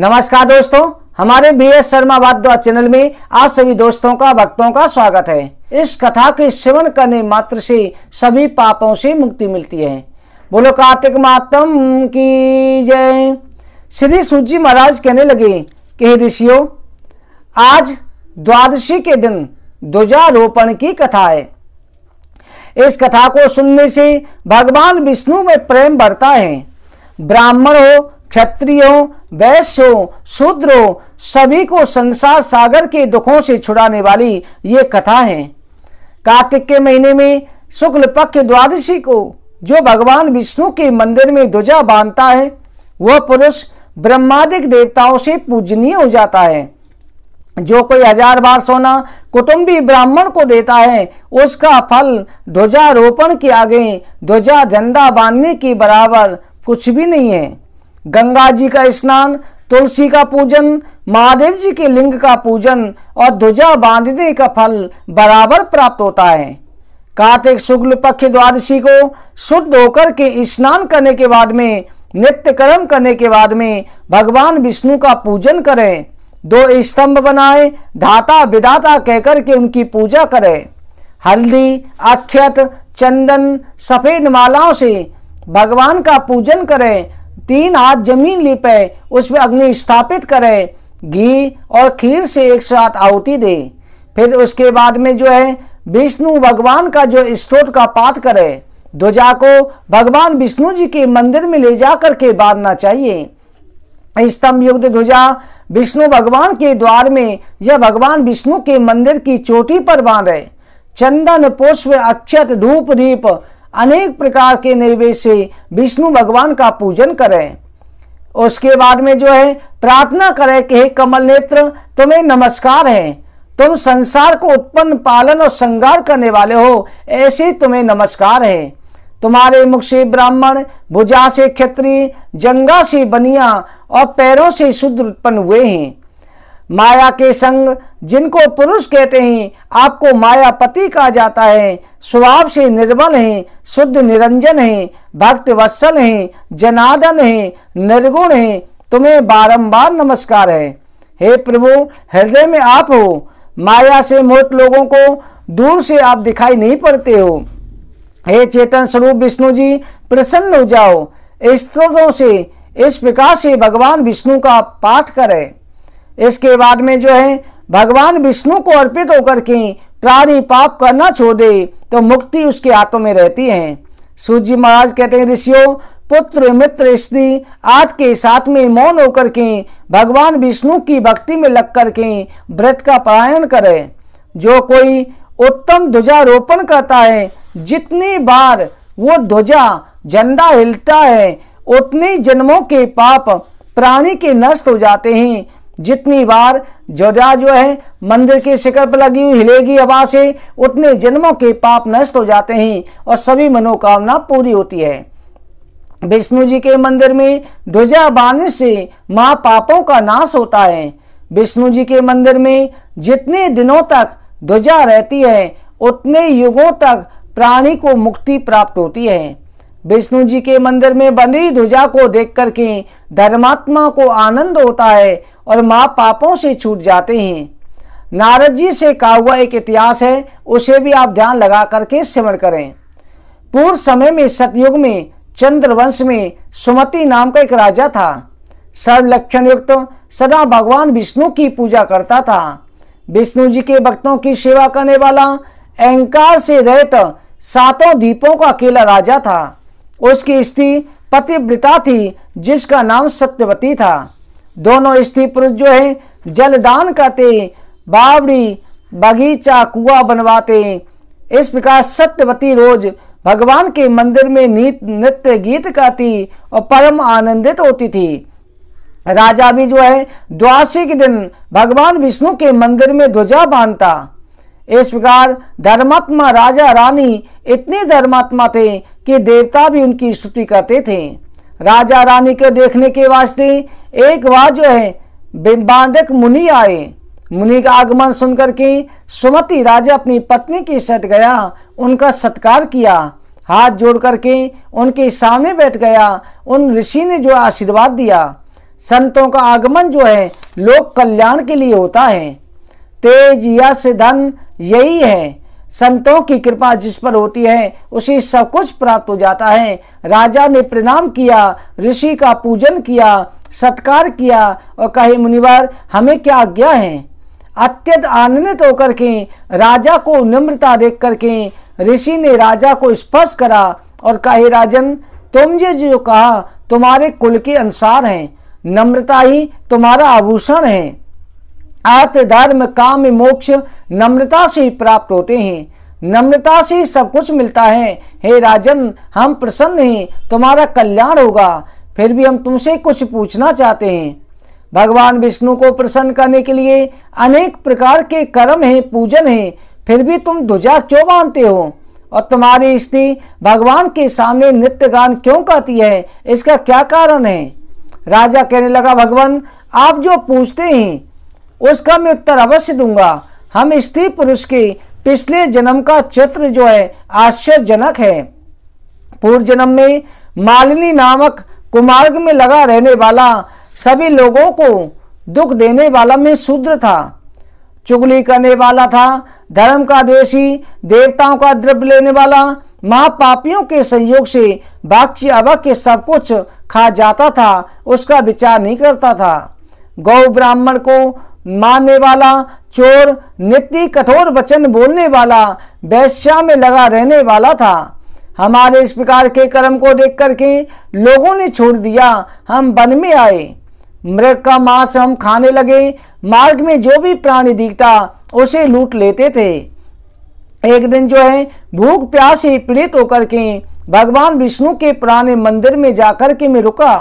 नमस्कार दोस्तों हमारे B S Sharma Wadhwa channel में आप सभी दोस्तों का भक्तों का स्वागत है इस कथा के श्रवण करने मात्र से सभी पापों से मुक्ति मिलती है बोलो कार्तिक मातम की जय श्री सूजी महाराज कहने लगे कि ऋषियों आज द्वादशी के दिन ध्वजारोपण की कथा है इस कथा को सुनने से भगवान विष्णु में प्रेम बढ़ता है ब्राह्मण हो क्षत्रिय हो वैश्यों शूद्रों सभी को संसार सागर के दुखों से छुड़ाने वाली ये कथा है कार्तिक के महीने में शुक्ल पक्ष द्वादशी को जो भगवान विष्णु के मंदिर में ध्वजा बांधता है वह पुरुष ब्रह्मादिक देवताओं से पूजनीय हो जाता है जो कोई हजार बार सोना कुटुंबी ब्राह्मण को देता है उसका फल ध्वजारोपण के आगे ध्वजा झंडा बांधने के बराबर कुछ भी नहीं है गंगा जी का स्नान तुलसी का पूजन महादेव जी के लिंग का पूजन और ध्वजा बांधने का फल बराबर प्राप्त होता है कार्तिक शुक्ल पक्ष द्वादशी को शुद्ध होकर के स्नान करने के बाद में नित्य कर्म करने के बाद में भगवान विष्णु का पूजन करें दो स्तंभ बनाए धाता विधाता कहकर के उनकी पूजा करें हल्दी अक्षत चंदन सफेद मालाओं से भगवान का पूजन करें तीन हाथ जमीन लिपे उसमें अग्नि स्थापित करे घी और खीर से एक साथ आहुति दे फिर उसके बाद में जो है विष्णु भगवान का जो स्त्रोत का पाठ करे ध्वजा को भगवान विष्णु जी के मंदिर में ले जाकर के बांधना चाहिए स्तंभ युक्त ध्वजा विष्णु भगवान के द्वार में यह भगवान विष्णु के मंदिर की चोटी पर बांध रहे चंदन पुष्प अक्षत धूप दीप अनेक प्रकार के नैवेद्य से विष्णु भगवान का पूजन करें उसके बाद में जो है प्रार्थना करें कि हे कमल नेत्र तुम्हें नमस्कार है तुम संसार को उत्पन्न पालन और श्रृंगार करने वाले हो ऐसे तुम्हें नमस्कार है तुम्हारे मुख से ब्राह्मण भुजा से क्षत्रिय जंगा से बनिया और पैरों से शुद्र उत्पन्न हुए हैं माया के संग जिनको पुरुष कहते हैं आपको मायापति कहा जाता है स्वभाव से निर्मल हैं शुद्ध निरंजन हैं भक्त वत्सल हैं जनादन हैं निर्गुण हैं तुम्हें बारंबार नमस्कार है हे प्रभु हृदय में आप हो माया से मोट लोगों को दूर से आप दिखाई नहीं पड़ते हो हे चेतन स्वरूप विष्णु जी प्रसन्न हो जाओ स्त्रोतों से इस प्रकार से भगवान विष्णु का पाठ करें इसके बाद में जो है भगवान विष्णु को अर्पित होकर के प्राणी पाप करना छोड़ दे तो मुक्ति उसके हाथों में रहती है सूर्य महाराज कहते हैं ऋषियों पुत्र मित्र स्त्री आदि के साथ में मौन होकर के भगवान विष्णु की भक्ति में लग कर के व्रत का पारायण करे जो कोई उत्तम ध्वजारोपण करता है जितनी बार वो ध्वजा झंडा हिलता है उतने जन्मों के पाप प्राणी के नष्ट हो जाते हैं जितनी बार जोजा जो है मंदिर के शिखर पर लगी हुई हिलेगी हवा से उतने जन्मों के पाप नष्ट हो जाते हैं और सभी मनोकामना पूरी होती है विष्णु जी के मंदिर में ध्वजा बांधने से माँ पापों का नाश होता है विष्णु जी के मंदिर में जितने दिनों तक ध्वजा रहती है उतने युगों तक प्राणी को मुक्ति प्राप्त होती है विष्णु जी के मंदिर में बनी ध्वजा को देख करके धर्मात्मा को आनंद होता है और माँ पापों से छूट जाते हैं नारद जी से कहा हुआ एक इतिहास है उसे भी आप ध्यान लगा करके श्रवण करें पूर्व समय में सतयुग में चंद्रवंश में सुमति नाम का एक राजा था सर्व लक्षण युक्त सदा भगवान विष्णु की पूजा करता था विष्णु जी के भक्तों की सेवा करने वाला अहंकार से रहित सातों दीपों का अकेला राजा था उसकी स्त्री पतिव्रता थी जिसका नाम सत्यवती था दोनों स्त्री पुरुष जो है जलदान करते बावड़ी बगीचा कुआ बनवाते इस प्रकार सत्यवती रोज भगवान के मंदिर में नीत नृत्य गीत गाती और परम आनंदित होती थी राजा भी जो है द्वासी के दिन भगवान विष्णु के मंदिर में ध्वजा बांधता इस प्रकार धर्मात्मा राजा रानी इतने धर्मात्मा थे कि देवता भी उनकी स्तुति करते थे राजा रानी को देखने के वास्ते एक बार जो है बिम्बांडक मुनि आए मुनि का आगमन सुनकर के सुमति राजा अपनी पत्नी के सट गया उनका सत्कार किया हाथ जोड़ करके उनके सामने बैठ गया उन ऋषि ने जो आशीर्वाद दिया संतों का आगमन जो है लोक कल्याण के लिए होता है तेज यश धन यही है संतों की कृपा जिस पर होती है उसी सब कुछ प्राप्त हो जाता है राजा ने प्रणाम किया ऋषि का पूजन किया सत्कार किया और कहे मुनिवार हमें क्या आज्ञा है अत्यंत आनंदित होकर के राजा को नम्रता देख करके ऋषि ने राजा को स्पर्श करा और कहे राजन तुम ये जो कहा तुम्हारे कुल के अनुसार हैं नम्रता ही तुम्हारा आभूषण है अर्थ धर्म काम मोक्ष नम्रता से प्राप्त होते हैं नम्रता से सब कुछ मिलता है हे राजन हम प्रसन्न हैं तुम्हारा कल्याण होगा फिर भी हम तुमसे कुछ पूछना चाहते हैं भगवान विष्णु को प्रसन्न करने के लिए अनेक प्रकार के कर्म हैं पूजन हैं फिर भी तुम ध्वजा क्यों मानते हो और तुम्हारी स्त्री भगवान के सामने नित्य गान क्यों कहती है इसका क्या कारण है राजा कहने लगा भगवान आप जो पूछते हैं उसका मैं उत्तर अवश्य दूंगा हम स्त्री पुरुष की पिछले जन्म का चित्र जो है आश्चर्यजनक है पूर्व जन्म में मालिनी नामक कुमार्ग में लगा रहने वाला सभी लोगों को दुख देने वाला में शूद्र था चुगली करने वाला था धर्म का देशी देवताओं का द्रव्य लेने वाला महापापियों के संयोग से बाक्य अवक सब कुछ खा जाता था उसका विचार नहीं करता था गौ ब्राह्मण को मारने वाला चोर नित्य कठोर वचन बोलने वाला वैश्या में लगा रहने वाला था हमारे इस प्रकार के कर्म को देख करके लोगों ने छोड़ दिया हम वन में आए मृग का मांस हम खाने लगे मार्ग में जो भी प्राणी दिखता उसे लूट लेते थे एक दिन जो है भूख प्यास से पीड़ित होकर के भगवान विष्णु के पुराने मंदिर में जाकर के मैं रुका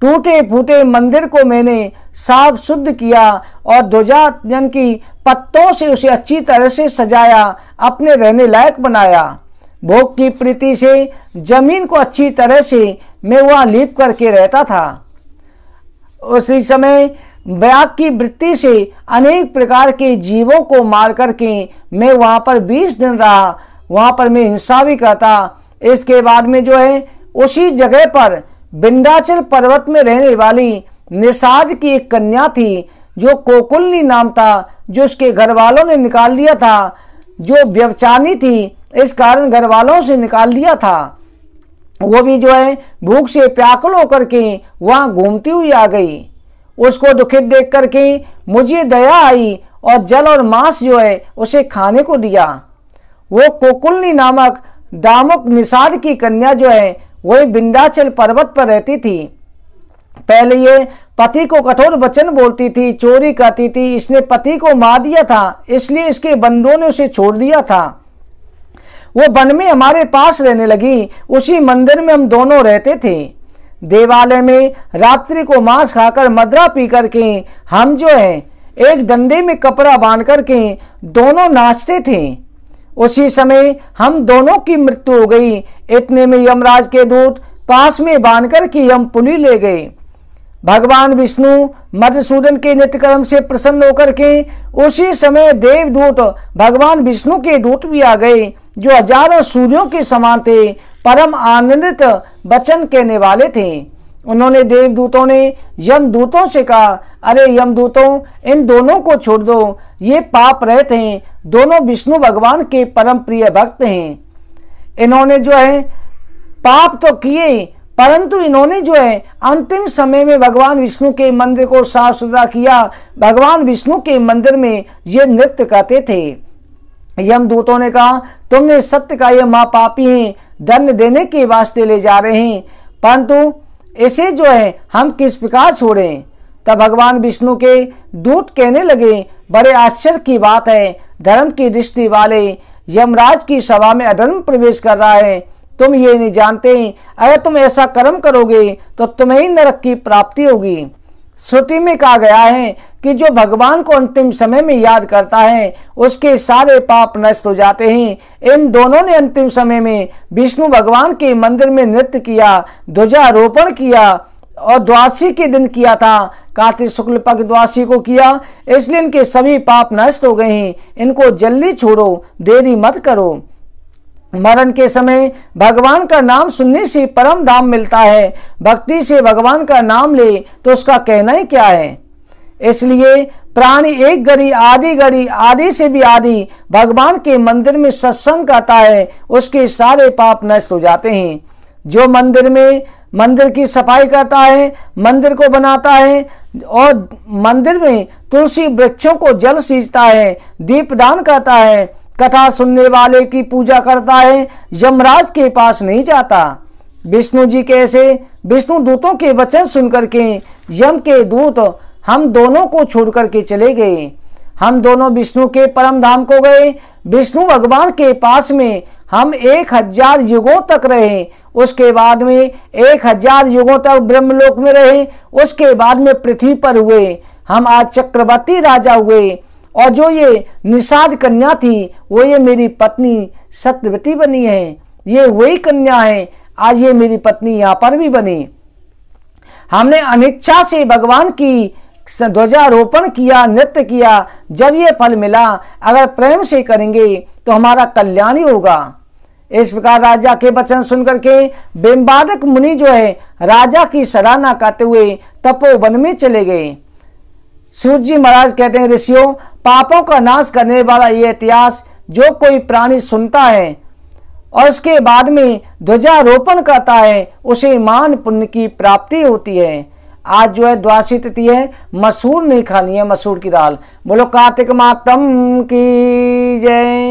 टूटे फूटे मंदिर को मैंने साफ शुद्ध किया और ध्वजाजन की पत्तों से उसे अच्छी तरह से सजाया अपने रहने लायक बनाया भोग की प्रीति से जमीन को अच्छी तरह से मैं वहाँ लीप करके रहता था उसी समय व्याग की वृत्ति से अनेक प्रकार के जीवों को मार करके मैं वहाँ पर बीस दिन रहा वहाँ पर मैं हिंसा भी करता इसके बाद में जो है उसी जगह पर बिंदाचल पर्वत में रहने वाली निषाद की एक कन्या थी जो कोकुलनी नाम था जो उसके घर वालों ने निकाल लिया था जो व्यवचानी थी इस कारण घर वालों से निकाल लिया था वो भी जो है भूख से प्याकुल होकर के वहाँ घूमती हुई आ गई उसको दुखित देख करके मुझे दया आई और जल और मांस जो है उसे खाने को दिया वो कोकुलनी नामक दामुक निषाद की कन्या जो है वही बिंदाचल पर्वत पर रहती थी पहले ये पति को कठोर वचन बोलती थी चोरी करती थी इसने पति को मार दिया था इसलिए इसके बंदों ने उसे छोड़ दिया था वो वन में हमारे पास रहने लगी उसी मंदिर में हम दोनों रहते थे देवालय में रात्रि को मांस खाकर मदरा पी करके हम जो है एक डंडे में कपड़ा बांध करके दोनों नाचते थे उसी समय हम दोनों की मृत्यु हो गई इतने में यमराज के दूत पास में बांध करके यम पुली ले गए भगवान विष्णु मधुसूदन के नित्यक्रम से प्रसन्न होकर के उसी समय देवदूत भगवान विष्णु के दूत भी आ गए जो हजारों सूर्यों के समान थे परम आनंदित वचन कहने वाले थे उन्होंने देवदूतों ने यमदूतों से कहा अरे यम दूतों इन दोनों को छोड़ दो ये पाप रहे हैं दोनों विष्णु भगवान के परम प्रिय भक्त हैं इन्होंने जो है पाप तो किए परंतु इन्होंने जो है अंतिम समय में भगवान विष्णु के मंदिर को साफ सुथरा किया भगवान विष्णु के मंदिर में ये नृत्य करते थे यम दूतों ने कहा तुमने सत्य का ये माँ पापी हैं दंड देने के वास्ते ले जा रहे हैं परंतु इसे जो है हम किस प्रकार छोड़ें तब भगवान विष्णु के दूत कहने लगे बड़े आश्चर्य की बात है धर्म की दृष्टि वाले यमराज की सभा में अधर्म प्रवेश कर रहा है तुम ये नहीं जानते अगर तुम ऐसा कर्म करोगे तो तुम्हें ही नरक की प्राप्ति होगी श्रुति में कहा गया है कि जो भगवान को अंतिम समय में याद करता है उसके सारे पाप नष्ट हो जाते हैं इन दोनों ने अंतिम समय में विष्णु भगवान के मंदिर में नृत्य किया ध्वजारोपण किया और द्वासी के दिन किया था कार्तिक शुक्ल पक्ष द्वासी को किया इसलिए इनके सभी पाप नष्ट हो गए हैं इनको जल्दी छोड़ो देरी मत करो मरण के समय भगवान का नाम सुनने से परम धाम मिलता है भक्ति से भगवान का नाम ले तो उसका कहना ही क्या है इसलिए प्राणी एक घड़ी आधी घड़ी आदि से भी आदि भगवान के मंदिर में सत्संग करता है उसके सारे पाप नष्ट हो जाते हैं जो मंदिर में मंदिर की सफाई करता है मंदिर को बनाता है और मंदिर में तुलसी वृक्षों को जल सींचता है दीपदान करता है कथा सुनने वाले की पूजा करता है यमराज के पास नहीं जाता विष्णु जी कैसे विष्णु दूतों के वचन सुनकर के यम के दूत हम दोनों को छोड़ करके चले गए हम दोनों विष्णु के परम धाम को गए विष्णु भगवान के पास में हम एक हजार युगों तक रहे उसके बाद में एक हजार युगों तक ब्रह्मलोक में रहे उसके बाद में पृथ्वी पर हुए हम आज चक्रवर्ती राजा हुए और जो ये निषाद कन्या थी वो ये मेरी पत्नी सत्यवती बनी है ये वही कन्या है आज ये मेरी पत्नी यहाँ पर भी बनी हमने अनिच्छा से भगवान की ध्वजारोपण किया नृत्य किया जब ये फल मिला अगर प्रेम से करेंगे तो हमारा कल्याण ही होगा इस प्रकार राजा के वचन सुनकर के बिम्बादक मुनि जो है राजा की सराहना करते हुए तपोवन में चले गए सूर्य जी महाराज कहते हैं ऋषियों पापों का नाश करने वाला ये इतिहास जो कोई प्राणी सुनता है और उसके बाद में ध्वजारोपण करता है उसे मान पुण्य की प्राप्ति होती है आज जो है द्वासी तिथि है मसूर नहीं खानी है मसूर की दाल बोलो कार्तिक मातम की जय